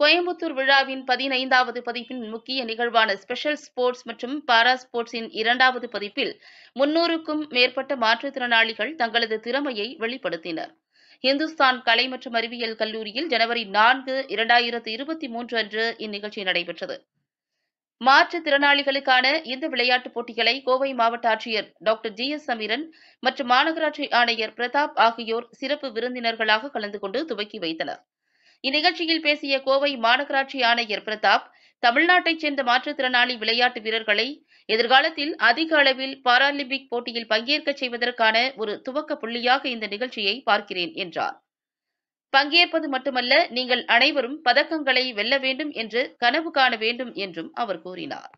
கோயம்புத்தூர் விழாவின் பதினைந்தாவது பதிப்பின் முக்கிய நிகழ்வான ஸ்பெஷல் ஸ்போர்ட்ஸ் மற்றும் பாரா ஸ்போர்ட்ஸின் இரண்டாவது பதிப்பில் முன்னூறுக்கும் மேற்பட்ட மாற்றுத்திறனாளிகள் தங்களது திறமையை வெளிப்படுத்தினர் இந்துஸ்தான் கலை மற்றும் அறிவியல் கல்லூரியில் ஜனவரி நான்கு இரண்டாயிரத்து இருபத்தி மூன்று அன்று இந்நிகழ்ச்சி நடைபெற்றது மாற்றுத்திறனாளிகளுக்கான இந்த விளையாட்டுப் போட்டிகளை கோவை மாவட்ட ஆட்சியர் டாக்டர் ஜி எஸ் சமீரன் மற்றும் மாநகராட்சி ஆணையர் பிரதாப் ஆகியோர் சிறப்பு விருந்தினர்களாக கலந்து கொண்டு துவக்கி வைத்தனா் இந்நிகழ்ச்சியில் பேசிய கோவை மாநகராட்சி ஆணையர் பிரதாப் தமிழ்நாட்டைச் சேர்ந்த மாற்றுத்திறனாளி விளையாட்டு வீரர்களை எதிர்காலத்தில் அதிக அளவில் பாராலிம்பிக் போட்டியில் பங்கேற்க செய்வதற்கான ஒரு துவக்க புள்ளியாக இந்த நிகழ்ச்சியை பார்க்கிறேன் என்றார் பங்கேற்பது மட்டுமல்ல நீங்கள் அனைவரும் பதக்கங்களை வெல்ல வேண்டும் என்று கனவு காண வேண்டும் என்றும் அவர் கூறினார்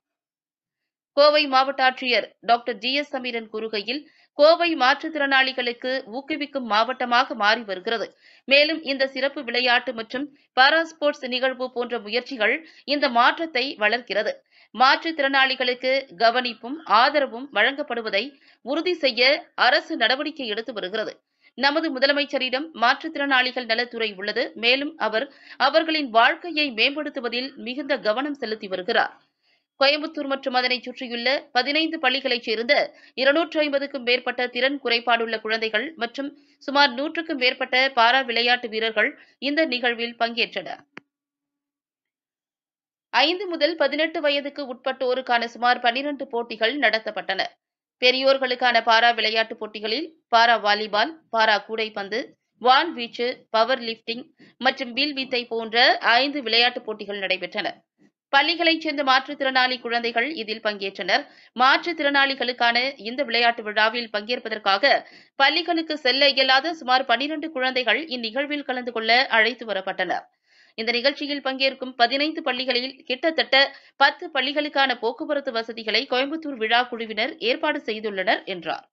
கோவை மாவட்ட ஆட்சியர் டாக்டர் ஜி எஸ் சமீரன் கூறுகையில் கோவை மாற்றுத்திறனாளிகளுக்கு ஊக்குவிக்கும் மாவட்டமாக மாறி வருகிறது மேலும் இந்த சிறப்பு விளையாட்டு மற்றும் பாராஸ்போர்ட்ஸ் நிகழ்வு போன்ற முயற்சிகள் இந்த மாற்றத்தை வளர்க்கிறது மாற்றுத்திறனாளிகளுக்கு கவனிப்பும் ஆதரவும் வழங்கப்படுவதை உறுதி செய்ய அரசு நடவடிக்கை எடுத்து வருகிறது நமது முதலமைச்சரிடம் மாற்றுத்திறனாளிகள் நலத்துறை உள்ளது மேலும் அவர் அவர்களின் வாழ்க்கையை மேம்படுத்துவதில் மிகுந்த கவனம் செலுத்தி வருகிறார் கோயம்புத்தூர் மற்றும் அதனைச் சுற்றியுள்ள பதினைந்து பள்ளிகளைச் சேர்ந்த இருநூற்று ஐம்பதுக்கும் மேற்பட்ட திறன் குறைபாடுள்ள குழந்தைகள் மற்றும் சுமார் நூற்றுக்கும் மேற்பட்ட பாரா விளையாட்டு வீரர்கள் இந்த நிகழ்வில் பங்கேற்றனர் ஐந்து முதல் பதினெட்டு வயதுக்கு உட்பட்டோருக்கான சுமார் பன்னிரண்டு போட்டிகள் நடத்தப்பட்டன பெரியோர்களுக்கான பாரா விளையாட்டுப் போட்டிகளில் பாரா வாலிபால் பாரா கூடைப்பந்து வான் வீச்சு பவர் லிப்டிங் மற்றும் வில் வித்தை போன்ற ஐந்து விளையாட்டுப் போட்டிகள் நடைபெற்றன பள்ளிகளைச் சேர்ந்த மாற்றுத்திறனாளி குழந்தைகள் இதில் பங்கேற்றனர் மாற்றுத்திறனாளிகளுக்கான இந்த விளையாட்டு விழாவில் பங்கேற்பதற்காக பள்ளிகளுக்கு செல்ல இயலாத சுமார் பனிரெண்டு குழந்தைகள் இந்நிகழ்வில் கலந்து கொள்ள அழைத்து வரப்பட்டனர் இந்த நிகழ்ச்சியில் பங்கேற்கும் பதினைந்து பள்ளிகளில் கிட்டத்தட்ட பத்து பள்ளிகளுக்கான போக்குவரத்து வசதிகளை கோயம்புத்தூர் விழா குழுவினர் ஏற்பாடு செய்துள்ளனர் என்றார்